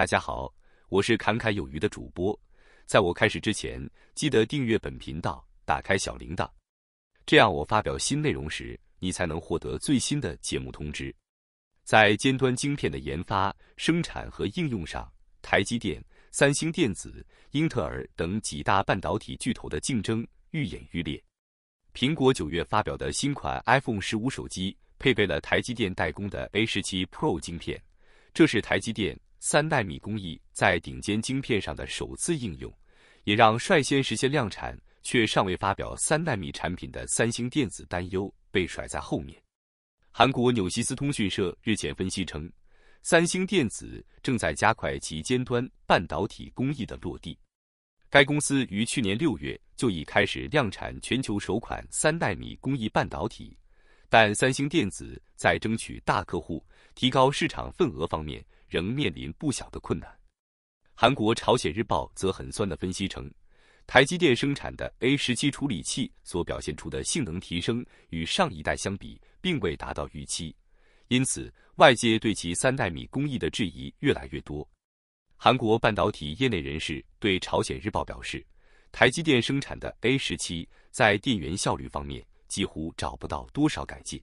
大家好，我是侃侃有余的主播。在我开始之前，记得订阅本频道，打开小铃铛，这样我发表新内容时，你才能获得最新的节目通知。在尖端晶片的研发、生产和应用上，台积电、三星电子、英特尔等几大半导体巨头的竞争愈演愈烈。苹果九月发表的新款 iPhone 十五手机配备了台积电代工的 A 十七 Pro 晶片，这是台积电。三纳米工艺在顶尖晶片上的首次应用，也让率先实现量产却尚未发表三纳米产品的三星电子担忧被甩在后面。韩国纽西斯通讯社日前分析称，三星电子正在加快其尖端半导体工艺的落地。该公司于去年六月就已开始量产全球首款三纳米工艺半导体，但三星电子在争取大客户、提高市场份额方面。仍面临不小的困难。韩国《朝鲜日报》则很酸的分析称，台积电生产的 A 十七处理器所表现出的性能提升与上一代相比，并未达到预期，因此外界对其三代米工艺的质疑越来越多。韩国半导体业内人士对《朝鲜日报》表示，台积电生产的 A 十七在电源效率方面几乎找不到多少改进。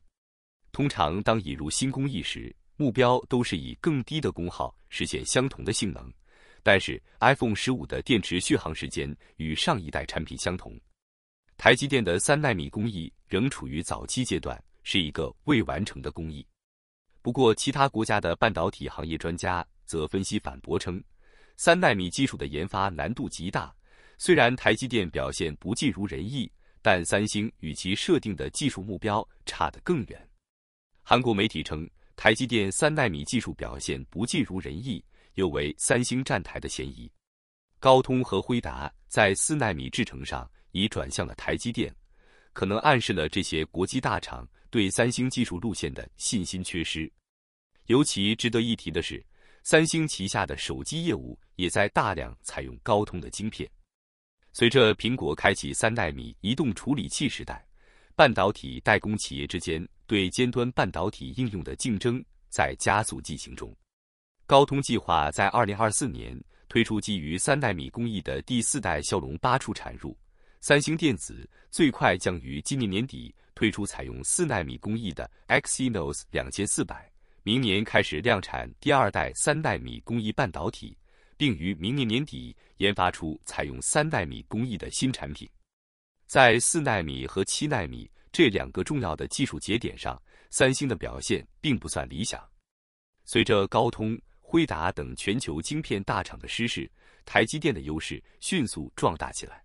通常，当引入新工艺时，目标都是以更低的功耗实现相同的性能，但是 iPhone 十五的电池续航时间与上一代产品相同。台积电的三纳米工艺仍处于早期阶段，是一个未完成的工艺。不过，其他国家的半导体行业专家则分析反驳称，三纳米技术的研发难度极大。虽然台积电表现不尽如人意，但三星与其设定的技术目标差得更远。韩国媒体称。台积电三纳米技术表现不尽如人意，有为三星站台的嫌疑。高通和辉达在四纳米制程上已转向了台积电，可能暗示了这些国际大厂对三星技术路线的信心缺失。尤其值得一提的是，三星旗下的手机业务也在大量采用高通的晶片。随着苹果开启三纳米移动处理器时代，半导体代工企业之间。对尖端半导体应用的竞争在加速进行中。高通计划在2024年推出基于三纳米工艺的第四代骁龙八处产入。三星电子最快将于今年年底推出采用四纳米工艺的 Exynos 2400，明年开始量产第二代三纳米工艺半导体，并于明年年底研发出采用三纳米工艺的新产品。在4纳米和7纳米。这两个重要的技术节点上，三星的表现并不算理想。随着高通、辉达等全球晶片大厂的失势，台积电的优势迅速壮大起来。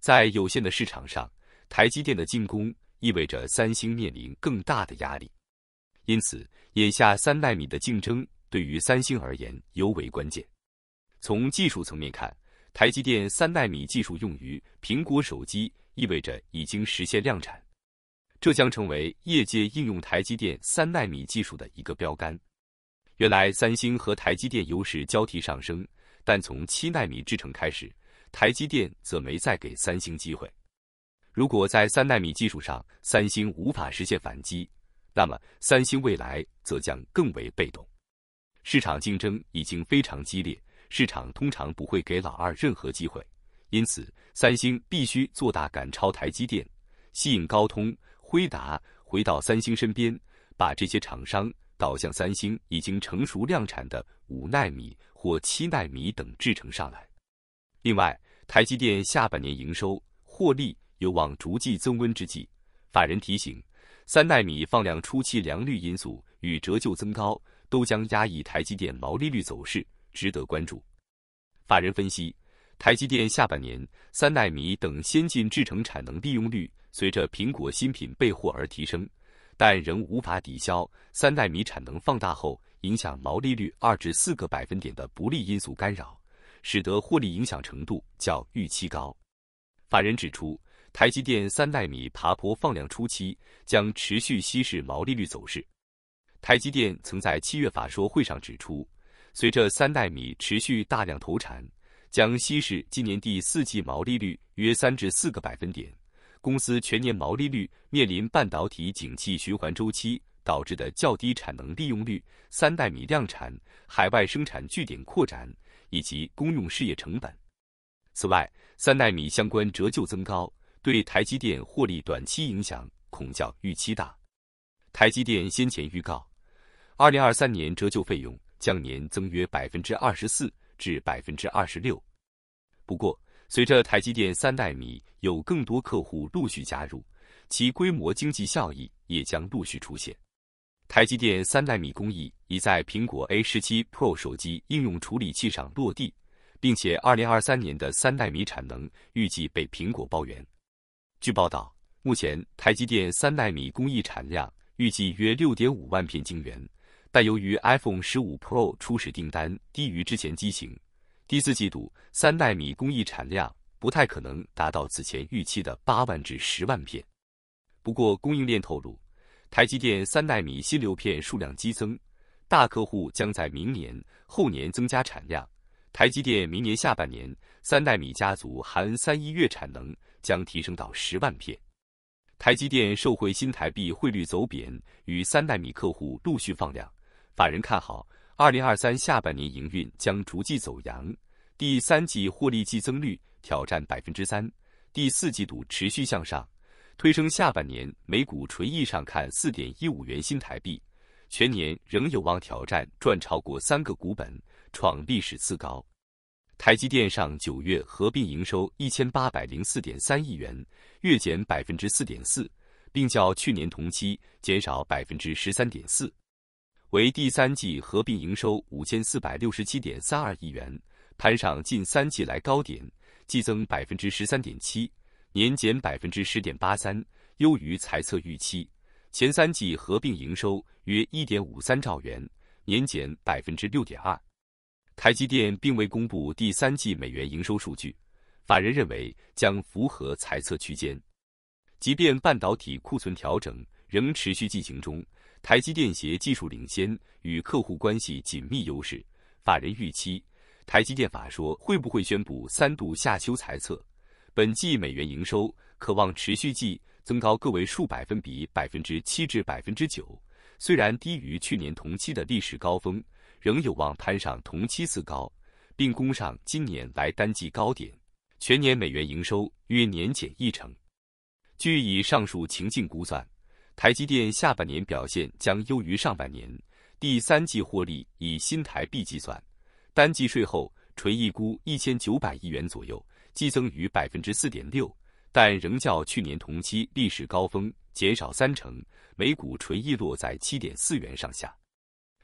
在有限的市场上，台积电的进攻意味着三星面临更大的压力。因此，眼下三纳米的竞争对于三星而言尤为关键。从技术层面看，台积电三纳米技术用于苹果手机，意味着已经实现量产。这将成为业界应用台积电三纳米技术的一个标杆。原来三星和台积电优势交替上升，但从七纳米制程开始，台积电则没再给三星机会。如果在三纳米技术上三星无法实现反击，那么三星未来则将更为被动。市场竞争已经非常激烈，市场通常不会给老二任何机会，因此三星必须做大赶超台积电，吸引高通。辉达回到三星身边，把这些厂商导向三星已经成熟量产的五纳米或七纳米等制程上来。另外，台积电下半年营收获利有望逐季增温之际，法人提醒，三纳米放量初期良率因素与折旧增高都将压抑台积电毛利率走势，值得关注。法人分析，台积电下半年三纳米等先进制程产能利用率。随着苹果新品备货而提升，但仍无法抵消三纳米产能放大后影响毛利率二至四个百分点的不利因素干扰，使得获利影响程度较预期高。法人指出，台积电三纳米爬坡放量初期将持续稀释毛利率走势。台积电曾在七月法说会上指出，随着三纳米持续大量投产，将稀释今年第四季毛利率约三至四个百分点。公司全年毛利率面临半导体景气循环周期导致的较低产能利用率、三代米量产、海外生产据点扩展以及公用事业成本。此外，三代米相关折旧增高对台积电获利短期影响恐较预期大。台积电先前预告，二零二三年折旧费用将年增约百分之二十四至百分之二十六。不过，随着台积电三纳米有更多客户陆续加入，其规模经济效益也将陆续出现。台积电三纳米工艺已在苹果 A 十七 Pro 手机应用处理器上落地，并且二零二三年的三纳米产能预计被苹果包圆。据报道，目前台积电三纳米工艺产量预计约六点五万片晶圆，但由于 iPhone 十五 Pro 初始订单低于之前机型。第四季度三纳米工艺产量不太可能达到此前预期的八万至十万片。不过，供应链透露，台积电三纳米新流片数量激增，大客户将在明年、后年增加产量。台积电明年下半年三纳米家族含三一月产能将提升到十万片。台积电受惠新台币汇率走贬与三纳米客户陆续放量，法人看好。二零二三下半年营运将逐季走扬，第三季获利季增率挑战百分之三，第四季度持续向上，推升下半年每股纯益上看四点一五元新台币，全年仍有望挑战赚超过三个股本，创历史次高。台积电上九月合并营收一千八百零四点三亿元，月减百分之四点四，并较去年同期减少百分之十三点四。为第三季合并营收五千四百六十七点三二亿元，攀上近三季来高点，季增百分之十三点七，年减百分之十点八三，优于财测预期。前三季合并营收约一点五三兆元，年减百分之六点二。台积电并未公布第三季美元营收数据，法人认为将符合财测区间。即便半导体库存调整仍持续进行中。台积电携技术领先与客户关系紧密优势，法人预期台积电法说会不会宣布三度夏修裁测？本季美元营收可望持续季增高个位数百分比，百分之七至百分之九，虽然低于去年同期的历史高峰，仍有望攀上同期次高，并攻上今年来单季高点。全年美元营收约年减一成。据以上述情境估算。台积电下半年表现将优于上半年，第三季获利以新台币计算，单季税后纯益估一千九百亿元左右，季增逾百分之四点六，但仍较去年同期历史高峰减少三成，每股纯益落在七点四元上下。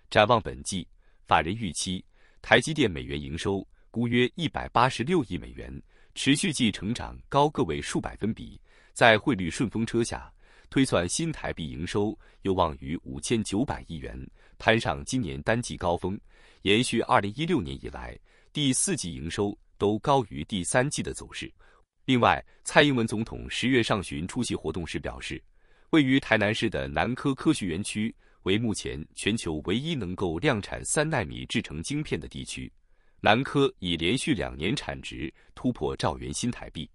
展望本季，法人预期台积电美元营收估约一百八十六亿美元，持续季成长高个位数百分比，在汇率顺风车下。推算新台币营收有望于五千九百亿元，攀上今年单季高峰，延续二零一六年以来第四季营收都高于第三季的走势。另外，蔡英文总统十月上旬出席活动时表示，位于台南市的南科科学园区为目前全球唯一能够量产三纳米制成晶片的地区。南科已连续两年产值突破兆元新台币。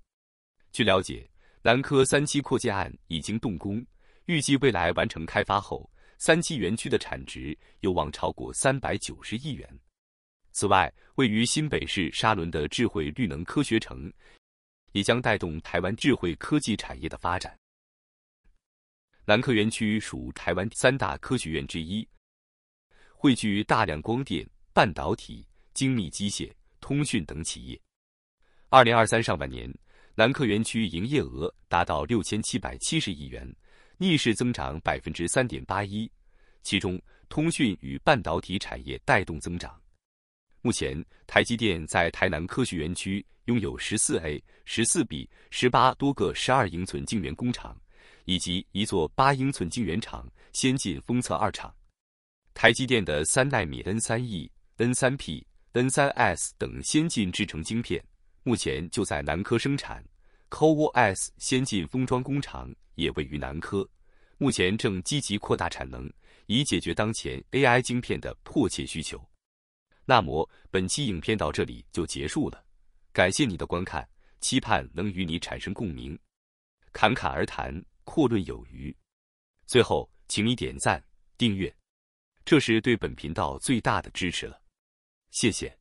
据了解。南科三期扩建案已经动工，预计未来完成开发后，三期园区的产值有望超过三百九十亿元。此外，位于新北市沙仑的智慧绿能科学城，也将带动台湾智慧科技产业的发展。南科园区属台湾三大科学院之一，汇聚大量光电、半导体、精密机械、通讯等企业。二零二三上半年。南科园区营业额达到六千七百七十亿元，逆势增长百分之三点八一，其中通讯与半导体产业带动增长。目前，台积电在台南科学园区拥有十四 A、十四 B、十八多个十二英寸晶圆工厂，以及一座八英寸晶圆厂先进封测二厂。台积电的三纳米 N 三 E、N 三 P、N 三 S 等先进制程晶片。目前就在南科生产，CoWoS 先进封装工厂也位于南科，目前正积极扩大产能，以解决当前 AI 晶片的迫切需求。那么本期影片到这里就结束了，感谢你的观看，期盼能与你产生共鸣。侃侃而谈，阔论有余。最后，请你点赞、订阅，这是对本频道最大的支持了，谢谢。